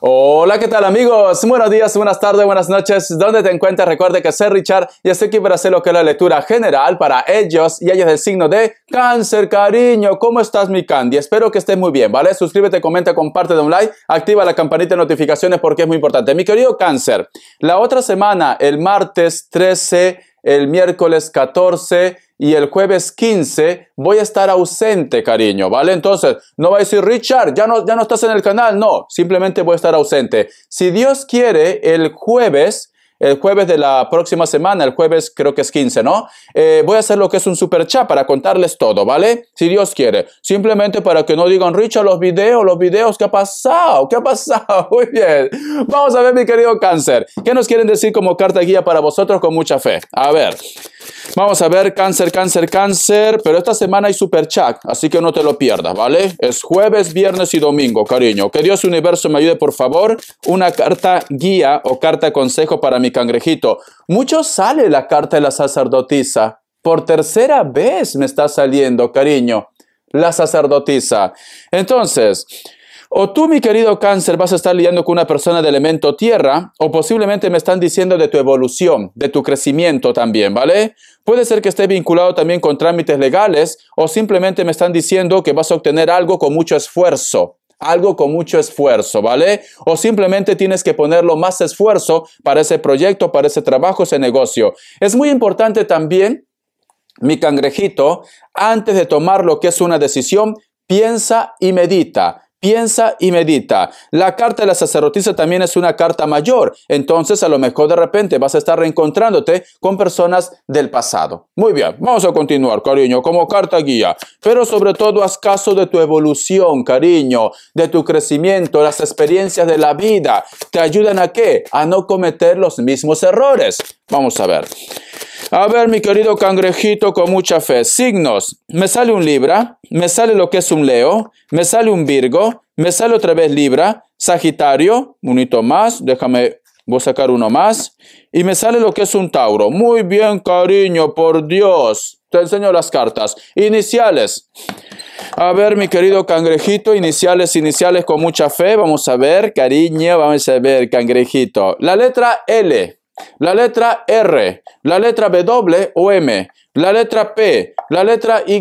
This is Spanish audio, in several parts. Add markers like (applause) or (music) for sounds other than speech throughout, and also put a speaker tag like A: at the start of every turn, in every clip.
A: Hola, ¿qué tal amigos? Buenos días, buenas tardes, buenas noches. ¿Dónde te encuentras? Recuerde que soy Richard y estoy aquí para hacer lo que es la lectura general para ellos y ellas del signo de cáncer, cariño. ¿Cómo estás, mi Candy? Espero que estés muy bien, ¿vale? Suscríbete, comenta, comparte, de un like, activa la campanita de notificaciones porque es muy importante. Mi querido cáncer, la otra semana, el martes 13, el miércoles 14, y el jueves 15 voy a estar ausente, cariño, ¿vale? Entonces, no va a decir, Richard, ya no, ya no estás en el canal, no, simplemente voy a estar ausente. Si Dios quiere, el jueves, el jueves de la próxima semana, el jueves creo que es 15, ¿no? Eh, voy a hacer lo que es un super chat para contarles todo, ¿vale? Si Dios quiere. Simplemente para que no digan, Richard, los videos, los videos, ¿qué ha pasado? ¿Qué ha pasado? (laughs) Muy bien. Vamos a ver, mi querido cáncer. ¿Qué nos quieren decir como carta guía para vosotros con mucha fe? A ver. Vamos a ver cáncer, cáncer, cáncer, pero esta semana hay super chat, así que no te lo pierdas, ¿vale? Es jueves, viernes y domingo, cariño. Que Dios universo me ayude, por favor, una carta guía o carta consejo para mi cangrejito. Mucho sale la carta de la sacerdotisa. Por tercera vez me está saliendo, cariño, la sacerdotisa. Entonces, o tú, mi querido cáncer, vas a estar lidiando con una persona de elemento tierra, o posiblemente me están diciendo de tu evolución, de tu crecimiento también, ¿vale? Puede ser que esté vinculado también con trámites legales, o simplemente me están diciendo que vas a obtener algo con mucho esfuerzo, algo con mucho esfuerzo, ¿vale? O simplemente tienes que ponerlo más esfuerzo para ese proyecto, para ese trabajo, ese negocio. Es muy importante también, mi cangrejito, antes de tomar lo que es una decisión, piensa y medita piensa y medita. La carta de la sacerdotisa también es una carta mayor, entonces a lo mejor de repente vas a estar reencontrándote con personas del pasado. Muy bien, vamos a continuar, cariño, como carta guía, pero sobre todo haz caso de tu evolución, cariño, de tu crecimiento, las experiencias de la vida. ¿Te ayudan a qué? A no cometer los mismos errores. Vamos a ver. A ver, mi querido cangrejito con mucha fe. Signos. Me sale un Libra, me sale lo que es un Leo, me sale un Virgo, me sale otra vez Libra, Sagitario, un más, déjame, voy a sacar uno más. Y me sale lo que es un Tauro. Muy bien, cariño, por Dios. Te enseño las cartas. Iniciales. A ver, mi querido cangrejito, iniciales, iniciales con mucha fe. Vamos a ver, cariño, vamos a ver, cangrejito. La letra L, la letra R, la letra W o M, la letra P, la letra Y,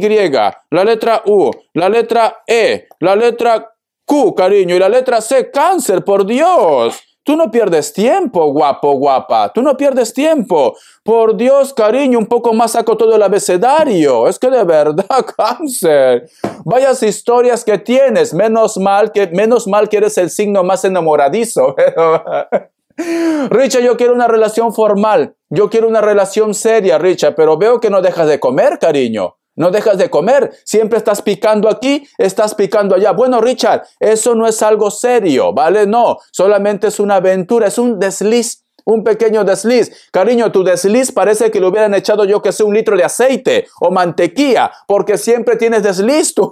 A: la letra U, la letra E, la letra Q, cariño, y la letra C, cáncer, por Dios. Tú no pierdes tiempo, guapo, guapa. Tú no pierdes tiempo. Por Dios, cariño, un poco más saco todo el abecedario. Es que de verdad, (laughs) cáncer. Vayas historias que tienes. Menos mal que, menos mal que eres el signo más enamoradizo. (laughs) Richa, yo quiero una relación formal. Yo quiero una relación seria, Richa, pero veo que no dejas de comer, cariño. No dejas de comer, siempre estás picando aquí, estás picando allá. Bueno, Richard, eso no es algo serio, ¿vale? No, solamente es una aventura, es un desliz un pequeño desliz. Cariño, tu desliz parece que le hubieran echado yo que sé un litro de aceite o mantequilla, porque siempre tienes desliz tú.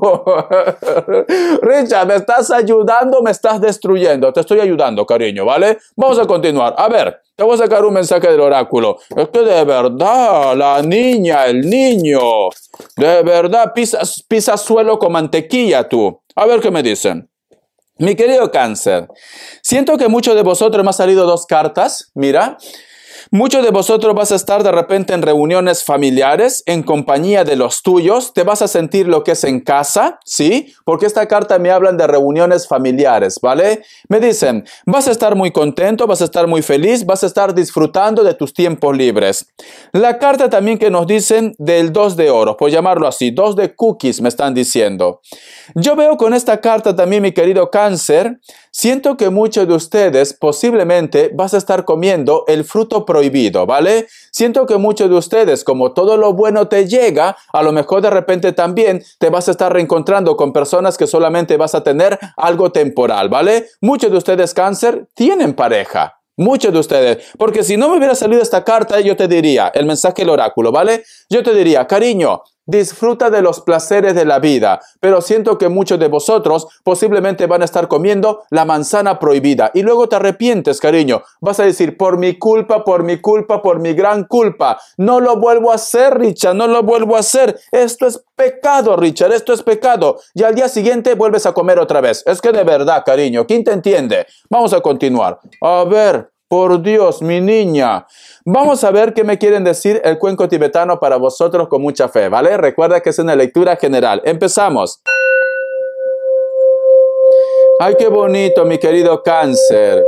A: (laughs) Richard, me estás ayudando, me estás destruyendo. Te estoy ayudando, cariño, ¿vale? Vamos a continuar. A ver, te voy a sacar un mensaje del oráculo. Es que de verdad, la niña, el niño, de verdad pisa pisas suelo con mantequilla tú. A ver qué me dicen. Mi querido cáncer, siento que muchos de vosotros me han salido dos cartas, mira, Muchos de vosotros vas a estar de repente en reuniones familiares, en compañía de los tuyos, te vas a sentir lo que es en casa, ¿sí? Porque esta carta me hablan de reuniones familiares, ¿vale? Me dicen, vas a estar muy contento, vas a estar muy feliz, vas a estar disfrutando de tus tiempos libres. La carta también que nos dicen del 2 de oro, por llamarlo así, 2 de cookies me están diciendo. Yo veo con esta carta también, mi querido cáncer, siento que muchos de ustedes posiblemente vas a estar comiendo el fruto prohibido prohibido, ¿vale? Siento que muchos de ustedes, como todo lo bueno te llega, a lo mejor de repente también te vas a estar reencontrando con personas que solamente vas a tener algo temporal, ¿vale? Muchos de ustedes cáncer tienen pareja. Muchos de ustedes, porque si no me hubiera salido esta carta, yo te diría, el mensaje del oráculo, ¿vale? Yo te diría, cariño, disfruta de los placeres de la vida, pero siento que muchos de vosotros posiblemente van a estar comiendo la manzana prohibida y luego te arrepientes, cariño. Vas a decir, por mi culpa, por mi culpa, por mi gran culpa. No lo vuelvo a hacer, Richard, no lo vuelvo a hacer. Esto es pecado, Richard, esto es pecado. Y al día siguiente vuelves a comer otra vez. Es que de verdad, cariño, ¿quién te entiende? Vamos a continuar. A ver. Por Dios, mi niña. Vamos a ver qué me quieren decir el cuenco tibetano para vosotros con mucha fe, ¿vale? Recuerda que es una lectura general. Empezamos. Ay, qué bonito, mi querido cáncer.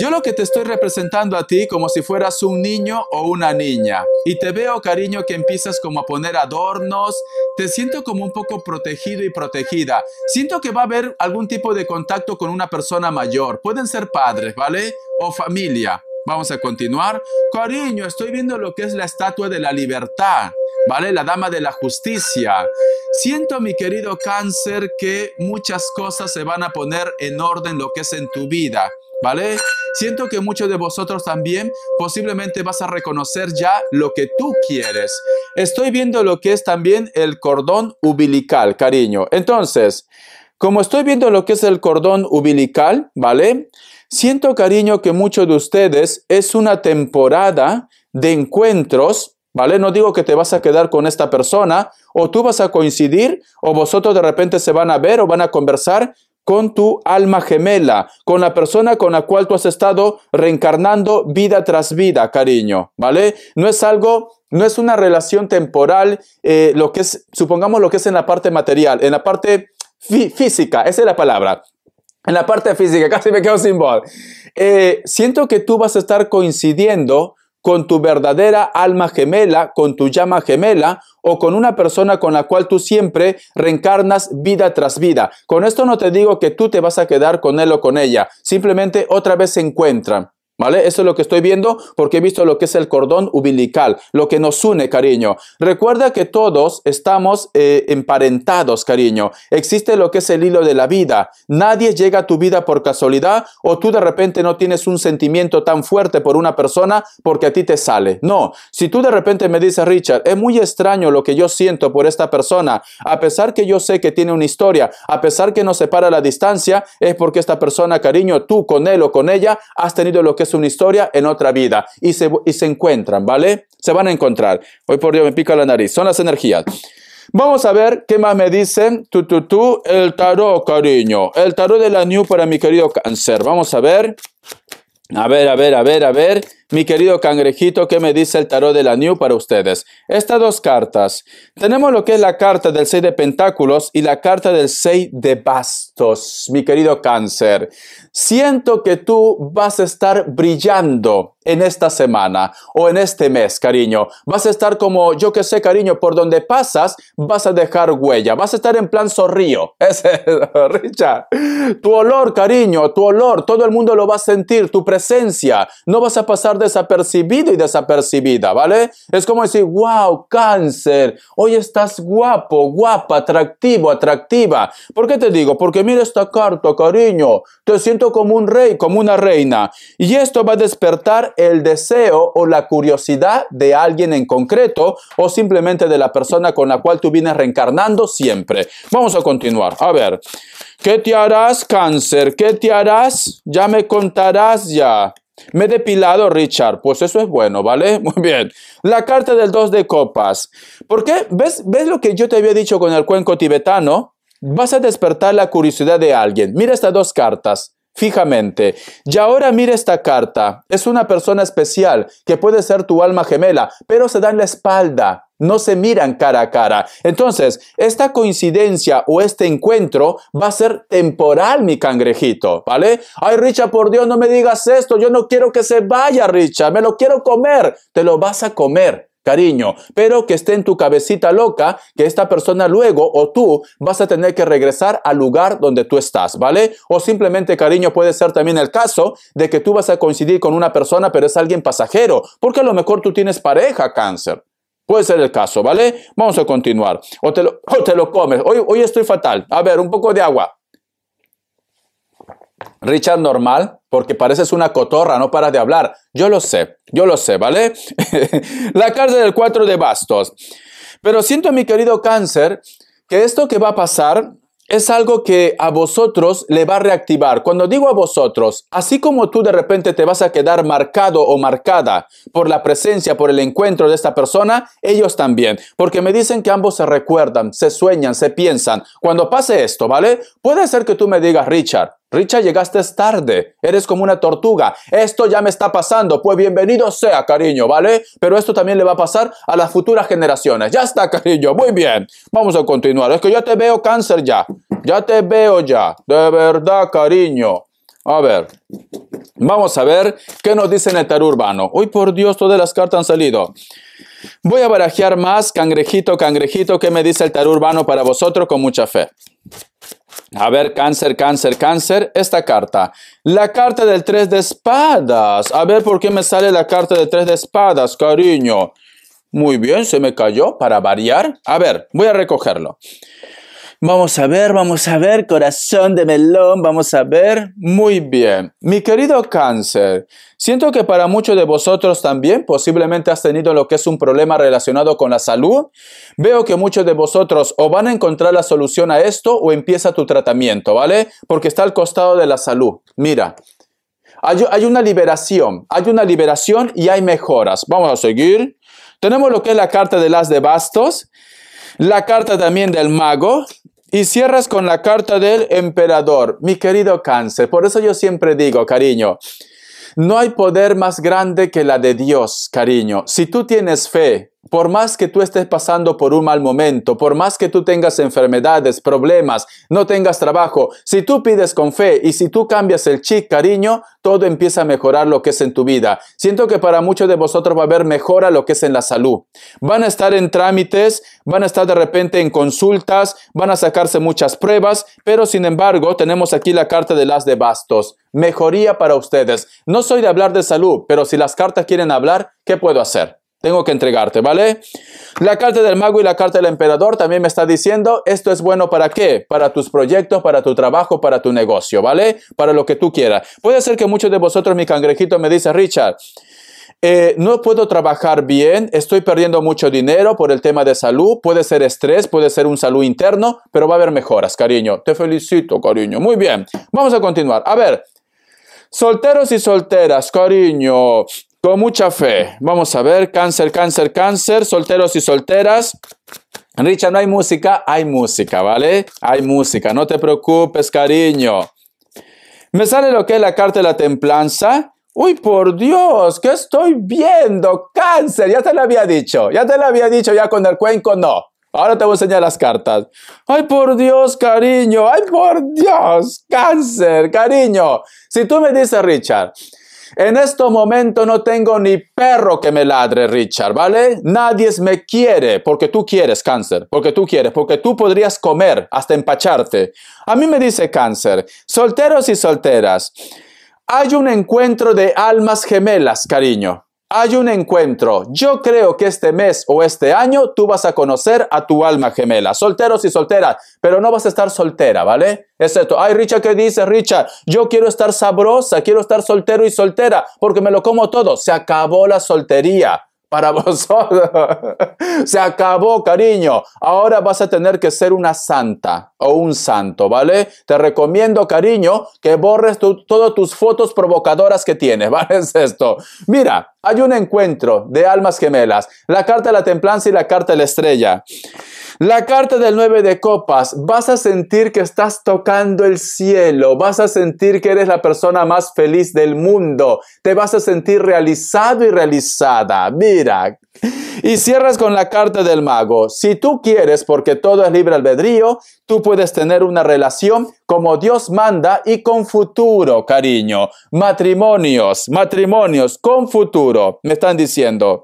A: Yo lo que te estoy representando a ti como si fueras un niño o una niña. Y te veo, cariño, que empiezas como a poner adornos. Te siento como un poco protegido y protegida. Siento que va a haber algún tipo de contacto con una persona mayor. Pueden ser padres, ¿vale? O familia. Vamos a continuar. Cariño, estoy viendo lo que es la estatua de la libertad, ¿vale? La dama de la justicia. Siento, mi querido cáncer, que muchas cosas se van a poner en orden lo que es en tu vida. ¿Vale? Siento que muchos de vosotros también posiblemente vas a reconocer ya lo que tú quieres. Estoy viendo lo que es también el cordón umbilical, cariño. Entonces, como estoy viendo lo que es el cordón umbilical, ¿vale? Siento, cariño, que muchos de ustedes es una temporada de encuentros, ¿vale? No digo que te vas a quedar con esta persona, o tú vas a coincidir, o vosotros de repente se van a ver o van a conversar, con tu alma gemela, con la persona con la cual tú has estado reencarnando vida tras vida, cariño, ¿vale? No es algo no es una relación temporal, eh, lo que es, supongamos lo que es en la parte material, en la parte física, esa es la palabra. En la parte física, (laughs) casi me quedo sin voz. Eh, siento que tú vas a estar coincidiendo con tu verdadera alma gemela, con tu llama gemela o con una persona con la cual tú siempre reencarnas vida tras vida. Con esto no te digo que tú te vas a quedar con él o con ella, simplemente otra vez se encuentran. ¿Vale? Eso es lo que estoy viendo porque he visto lo que es el cordón umbilical, lo que nos une, cariño. Recuerda que todos estamos eh, emparentados, cariño. Existe lo que es el hilo de la vida. Nadie llega a tu vida por casualidad o tú de repente no tienes un sentimiento tan fuerte por una persona porque a ti te sale. No, si tú de repente me dices, Richard, es muy extraño lo que yo siento por esta persona, a pesar que yo sé que tiene una historia, a pesar que nos separa la distancia, es porque esta persona, cariño, tú con él o con ella has tenido lo que es una historia en otra vida y se, encuentran, ¿vale? Se van a encontrar. Hoy por Dios me pica la nariz. Son las energías. Vamos a ver qué más me dicen. Tú, tú, tú, el tarot, cariño. El tarot de la New para mi querido cáncer. Vamos a ver. A ver, a ver, a ver, a ver. Mi querido cangrejito, ¿qué me dice el tarot de la New para ustedes? Estas dos cartas. Tenemos lo que es la carta del 6 de Pentáculos y la carta del 6 de Bastos. Mi querido cáncer, siento que tú vas a estar brillando en esta semana o en este mes, cariño. Vas a estar como, yo que sé, cariño, por donde pasas, vas a dejar huella. Vas a estar en plan zorrío. (laughs) Richard. Tu olor, cariño, tu olor, todo el mundo lo va a sentir, tu presencia. No vas a pasar desapercibido y desapercibida, ¿vale? Es como decir, wow, cáncer, hoy estás guapo, guapa, atractivo, atractiva. ¿Por qué te digo? Porque mira esta carta, cariño, te siento como un rey, como una reina. Y esto va a despertar el deseo o la curiosidad de alguien en concreto o simplemente de la persona con la cual tú vienes reencarnando siempre. Vamos a continuar. A ver, ¿qué te harás, cáncer? ¿Qué te harás? Ya me contarás ya. Me he depilado, Richard. Pues eso es bueno, ¿vale? (laughs) Muy bien. La carta del dos de copas. ¿Por qué? ¿Ves, ¿Ves lo que yo te había dicho con el cuenco tibetano? Vas a despertar la curiosidad de alguien. Mira estas dos cartas fijamente. Y ahora mira esta carta. Es una persona especial que puede ser tu alma gemela, pero se da en la espalda no se miran cara a cara. Entonces, esta coincidencia o este encuentro va a ser temporal, mi cangrejito, ¿vale? Ay, Richa, por Dios, no me digas esto, yo no quiero que se vaya, Richa, me lo quiero comer, te lo vas a comer. Cariño, pero que esté en tu cabecita loca que esta persona luego o tú vas a tener que regresar al lugar donde tú estás, ¿vale? O simplemente, cariño, puede ser también el caso de que tú vas a coincidir con una persona, pero es alguien pasajero, porque a lo mejor tú tienes pareja, cáncer. Puede ser el caso, ¿vale? Vamos a continuar. O te lo, (laughs) o te lo comes. Hoy, hoy estoy fatal. A ver, un poco de agua. Richard normal, porque pareces una cotorra, no para de hablar. Yo lo sé, yo lo sé, ¿vale? (laughs) la cárcel del 4 de bastos. Pero siento, mi querido cáncer, que esto que va a pasar es algo que a vosotros le va a reactivar. Cuando digo a vosotros, así como tú de repente te vas a quedar marcado o marcada por la presencia, por el encuentro de esta persona, ellos también, porque me dicen que ambos se recuerdan, se sueñan, se piensan. Cuando pase esto, ¿vale? Puede ser que tú me digas, Richard, Richa, llegaste tarde. Eres como una tortuga. Esto ya me está pasando. Pues bienvenido sea, cariño, ¿vale? Pero esto también le va a pasar a las futuras generaciones. Ya está, cariño. Muy bien. Vamos a continuar. Es que ya te veo cáncer ya. Ya te veo ya. De verdad, cariño. A ver. Vamos a ver qué nos dice en el tarot urbano. Uy, por Dios, todas las cartas han salido. Voy a barajear más, cangrejito, cangrejito, qué me dice el tarot urbano para vosotros con mucha fe. A ver, cáncer, cáncer, cáncer, esta carta. La carta del tres de espadas. A ver por qué me sale la carta del tres de espadas, cariño. Muy bien, se me cayó para variar. A ver, voy a recogerlo. Vamos a ver, vamos a ver, corazón de melón, vamos a ver. Muy bien. Mi querido cáncer, siento que para muchos de vosotros también posiblemente has tenido lo que es un problema relacionado con la salud. Veo que muchos de vosotros o van a encontrar la solución a esto o empieza tu tratamiento, ¿vale? Porque está al costado de la salud. Mira, hay, una liberación, hay una liberación y hay mejoras. Vamos a seguir. Tenemos lo que es la carta de las de bastos la carta también del mago y cierras con la carta del emperador, mi querido cáncer. Por eso yo siempre digo, cariño, no hay poder más grande que la de Dios, cariño. Si tú tienes fe, por más que tú estés pasando por un mal momento, por más que tú tengas enfermedades, problemas, no tengas trabajo, si tú pides con fe y si tú cambias el chip, cariño, todo empieza a mejorar lo que es en tu vida. Siento que para muchos de vosotros va a haber mejora lo que es en la salud. Van a estar en trámites, van a estar de repente en consultas, van a sacarse muchas pruebas, pero sin embargo tenemos aquí la carta de las de bastos. Mejoría para ustedes. No soy de hablar de salud, pero si las cartas quieren hablar, ¿qué puedo hacer? tengo que entregarte, ¿vale? La carta del mago y la carta del emperador también me está diciendo, esto es bueno para qué? Para tus proyectos, para tu trabajo, para tu negocio, ¿vale? Para lo que tú quieras. Puede ser que muchos de vosotros, mi cangrejito, me dice, Richard, eh, no puedo trabajar bien, estoy perdiendo mucho dinero por el tema de salud, puede ser estrés, puede ser un salud interno, pero va a haber mejoras, cariño. Te felicito, cariño. Muy bien, vamos a continuar. A ver, Solteros y solteras, cariño, con mucha fe. Vamos a ver, cáncer, cáncer, cáncer, solteros y solteras. Richard, no hay música, hay música, ¿vale? Hay música, no te preocupes, cariño. Me sale lo que es la carta de la templanza. Uy, por Dios, ¿qué estoy viendo? Cáncer, ya te lo había dicho, ya te lo había dicho, ya con el cuenco no. Ahora te voy a enseñar las cartas. Ay, por Dios, cariño, ay, por Dios, cáncer, cariño. Si tú me dices, Richard, en este momento no tengo ni perro que me ladre, Richard, ¿vale? Nadie me quiere porque tú quieres cáncer, porque tú quieres, porque tú podrías comer hasta empacharte. A mí me dice cáncer, solteros y solteras, hay un encuentro de almas gemelas, cariño. Hay un encuentro. Yo creo que este mes o este año tú vas a conocer a tu alma gemela. Solteros y solteras, pero no vas a estar soltera, ¿vale? Excepto, ay Richard, ¿qué dice Richard? Yo quiero estar sabrosa, quiero estar soltero y soltera, porque me lo como todo. Se acabó la soltería para (laughs) vosotros. Se acabó, cariño. Ahora vas a tener que ser una santa o un santo, ¿vale? Te recomiendo, cariño, que borres todas tus fotos provocadoras que tienes, (laughs) ¿vale? Es esto. Mira, hay un encuentro de almas gemelas, la carta de la templanza y la carta de la estrella. La carta del 9 de copas, vas a sentir que estás tocando el cielo, vas a sentir que eres la persona más feliz del mundo, te vas a sentir realizado y realizada. Mira. Y cierras con la carta del mago. Si tú quieres, porque todo es libre albedrío, tú puedes tener una relación como Dios manda y con futuro, cariño. Matrimonios, matrimonios con futuro, me están diciendo.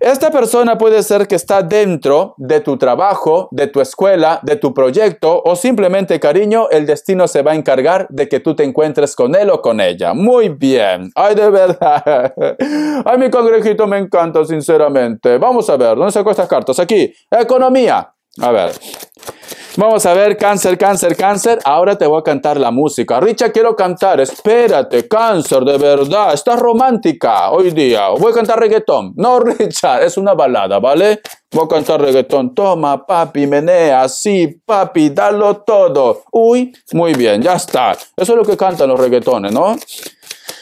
A: Esta persona puede ser que está dentro de tu trabajo, de tu escuela, de tu proyecto o simplemente, cariño, el destino se va a encargar de que tú te encuentres con él o con ella. Muy bien. Ay, de verdad. (laughs) Ay, mi cangrejito me encanta, sinceramente. Vamos a ver, ¿dónde saco estas cartas? Aquí. Economía. A ver. Vamos a ver, cáncer, cáncer, cáncer. Ahora te voy a cantar la música. Richa, quiero cantar. Espérate, cáncer, de verdad. Estás romántica hoy día. Voy a cantar reggaetón. (laughs) No, Richard. es una balada, ¿vale? Voy a cantar reggaetón. Toma, papi, menea, sí, papi, dalo todo. Uy, muy bien, ya está. Eso es lo que cantan los reggaetones, ¿no?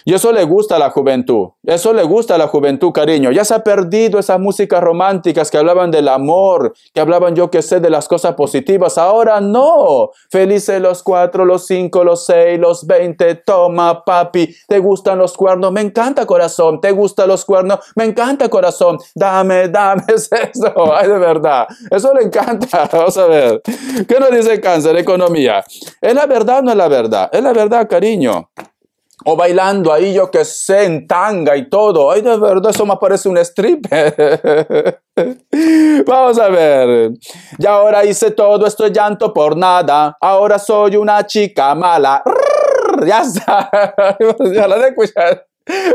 A: Y eso le gusta a la juventud, eso le gusta a la juventud, cariño. Ya se ha perdido esas músicas románticas que hablaban del amor, que hablaban yo que sé de las cosas positivas. Ahora no. Felices los cuatro, los cinco, los seis, los veinte. Toma, papi, te gustan los cuernos. Me encanta, corazón. Te gustan los cuernos. Me encanta, corazón. Dame, dame. (laughs) Es eso. Ay, de verdad. Eso le encanta. (laughs) Vamos a ver. ¿Qué nos dice cáncer? Economía. ¿Es la verdad no es la verdad? Es la verdad, cariño o bailando ahí, yo que sé, en tanga y todo. Ay, de verdad, eso me parece un stripper. (laughs) Vamos a ver. Y ahora hice todo esto llanto por nada. Ahora soy una chica mala. Ya está. (laughs) Ya la de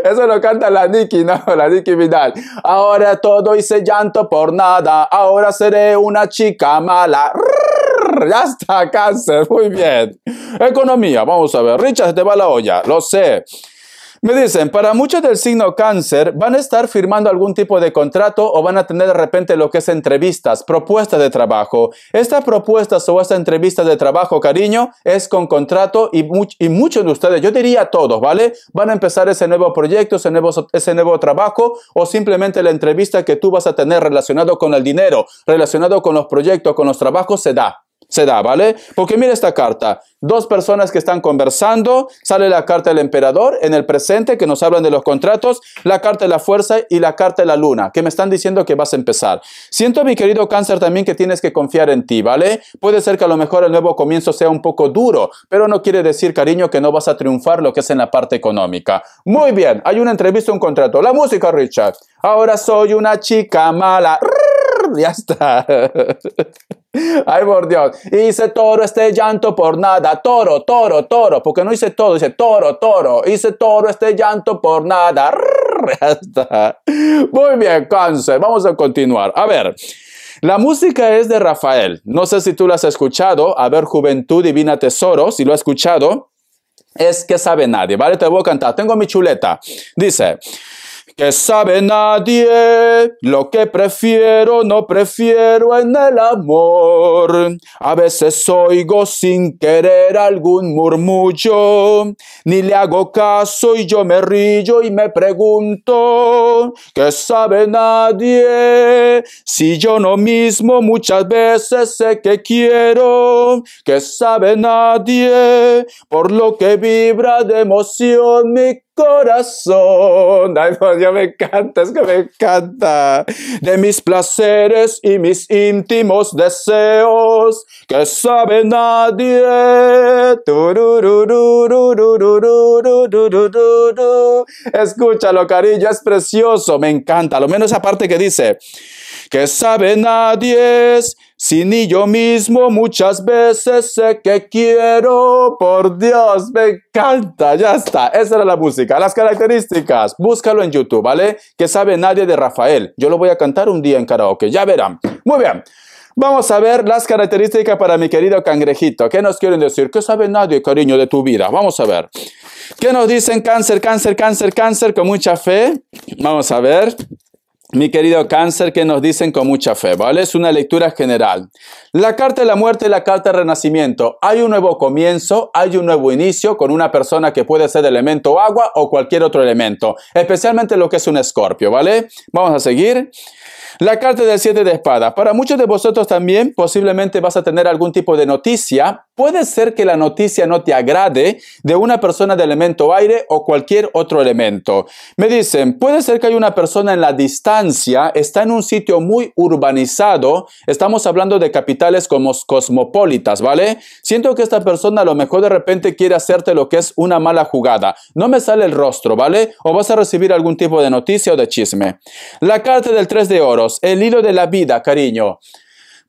A: Eso lo canta la Nicki, no, la Nicki Vidal. Ahora todo hice llanto por nada. Ahora seré una chica mala. (laughs) ya está, cáncer, muy bien. Economía, vamos a ver, Richard te va la olla, lo sé. Me dicen, para muchos del signo cáncer, van a estar firmando algún tipo de contrato o van a tener de repente lo que es entrevistas, propuestas de trabajo. Estas propuestas o esta entrevista de trabajo, cariño, es con contrato y, y, muchos de ustedes, yo diría todos, ¿vale? Van a empezar ese nuevo proyecto, ese nuevo, ese nuevo trabajo o simplemente la entrevista que tú vas a tener relacionado con el dinero, relacionado con los proyectos, con los trabajos, se da se da, ¿vale? Porque mira esta carta, dos personas que están conversando, sale la carta del emperador en el presente que nos hablan de los contratos, la carta de la fuerza y la carta de la luna, que me están diciendo que vas a empezar. Siento, mi querido cáncer, también que tienes que confiar en ti, ¿vale? Puede ser que a lo mejor el nuevo comienzo sea un poco duro, pero no quiere decir, cariño, que no vas a triunfar lo que es en la parte económica. Muy bien, hay una entrevista, un contrato. La música, Richard. Ahora soy una chica mala. (laughs) ya está. Ay, por Dios. Hice todo este llanto por nada. Toro, toro, toro. Porque no hice todo, dice toro, toro. Hice todo este llanto por nada. Ya está. Muy bien, cáncer. Vamos a continuar. A ver. La música es de Rafael. No sé si tú la has escuchado. A ver, Juventud Divina Tesoro, si lo has escuchado. Es que sabe nadie, ¿vale? Te voy a cantar. Tengo mi chuleta. Dice, que sabe nadie lo que prefiero, no prefiero en el amor. A veces oigo sin querer algún murmullo, ni le hago caso y yo me río y me pregunto, que sabe nadie si yo no mismo muchas veces sé que quiero, que sabe nadie por lo que vibra de emoción mi corazón. Ay, pues ya me encanta, es que me encanta. De mis placeres y mis íntimos deseos, que sabe nadie. Escúchalo, cariño, es precioso, me encanta. Lo menos esa parte que dice, que sabe nadie. Es si ni yo mismo muchas veces sé que quiero, por Dios, me encanta, ya está. Esa era la música, las características. Búscalo en YouTube, ¿vale? Que sabe nadie de Rafael. Yo lo voy a cantar un día en karaoke, ya verán. Muy bien. Vamos a ver las características para mi querido cangrejito. ¿Qué nos quieren decir? ¿Qué sabe nadie, cariño, de tu vida? Vamos a ver. ¿Qué nos dicen cáncer, cáncer, cáncer, cáncer con mucha fe? Vamos a ver mi querido cáncer, que nos dicen con mucha fe, ¿vale? Es una lectura general. La carta de la muerte y la carta de renacimiento. Hay un nuevo comienzo, hay un nuevo inicio con una persona que puede ser de elemento agua o cualquier otro elemento, especialmente lo que es un escorpio, ¿vale? Vamos a seguir. La carta del siete de espadas. Para muchos de vosotros también posiblemente vas a tener algún tipo de noticia. Puede ser que la noticia no te agrade de una persona de elemento aire o cualquier otro elemento. Me dicen, puede ser que hay una persona en la distancia está en un sitio muy urbanizado. Estamos hablando de capitales como cosmopolitas, ¿vale? Siento que esta persona a lo mejor de repente quiere hacerte lo que es una mala jugada. No me sale el rostro, ¿vale? O vas a recibir algún tipo de noticia o de chisme. La carta del tres de oros, el hilo de la vida, cariño.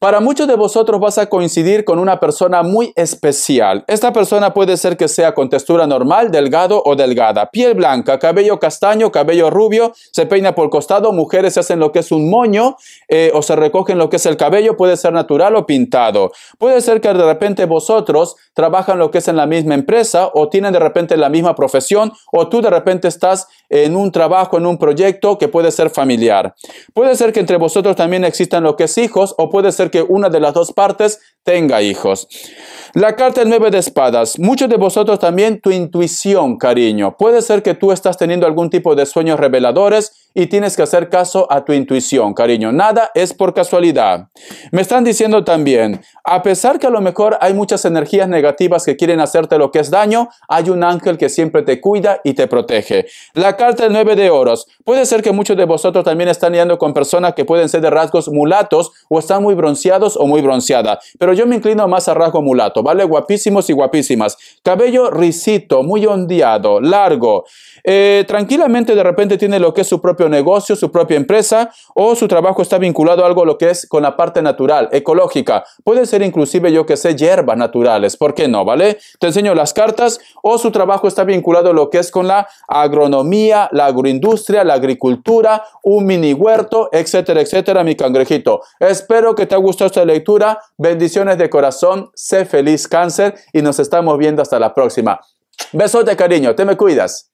A: Para muchos de vosotros vas a coincidir con una persona muy especial. Esta persona puede ser que sea con textura normal, delgado o delgada, piel blanca, cabello castaño, cabello rubio, se peina por costado, mujeres se hacen lo que es un moño eh, o se recogen lo que es el cabello, puede ser natural o pintado. Puede ser que de repente vosotros trabajan lo que es en la misma empresa o tienen de repente la misma profesión o tú de repente estás en un trabajo, en un proyecto que puede ser familiar. Puede ser que entre vosotros también existan lo que es hijos o puede ser una de las dos partes tenga hijos. La carta del 9 de espadas. Muchos de vosotros también tu intuición, cariño. Puede ser que tú estás teniendo algún tipo de sueños reveladores y tienes que hacer caso a tu intuición, cariño. Nada es por casualidad. Me están diciendo también, a pesar que a lo mejor hay muchas energías negativas que quieren hacerte lo que es daño, hay un ángel que siempre te cuida y te protege. La carta del 9 de oros. Puede ser que muchos de vosotros también están lidiando con personas que pueden ser de rasgos mulatos o están muy bronceados bronceados o muy bronceada, pero yo me inclino más a rasgo mulato, ¿vale? Guapísimos y guapísimas. Cabello ricito, muy ondeado, largo. Eh, tranquilamente de repente tiene lo que es su propio negocio, su propia empresa o su trabajo está vinculado a algo lo que es con la parte natural, ecológica. Puede ser inclusive, yo que sé, hierbas naturales, ¿por qué no? ¿Vale? Te enseño las cartas o su trabajo está vinculado a lo que es con la agronomía, la agroindustria, la agricultura, un mini huerto, etcétera, etcétera, mi cangrejito. Espero que te gustado esta lectura, bendiciones de corazón, sé feliz cáncer y nos estamos viendo hasta la próxima. Besote cariño, te me cuidas.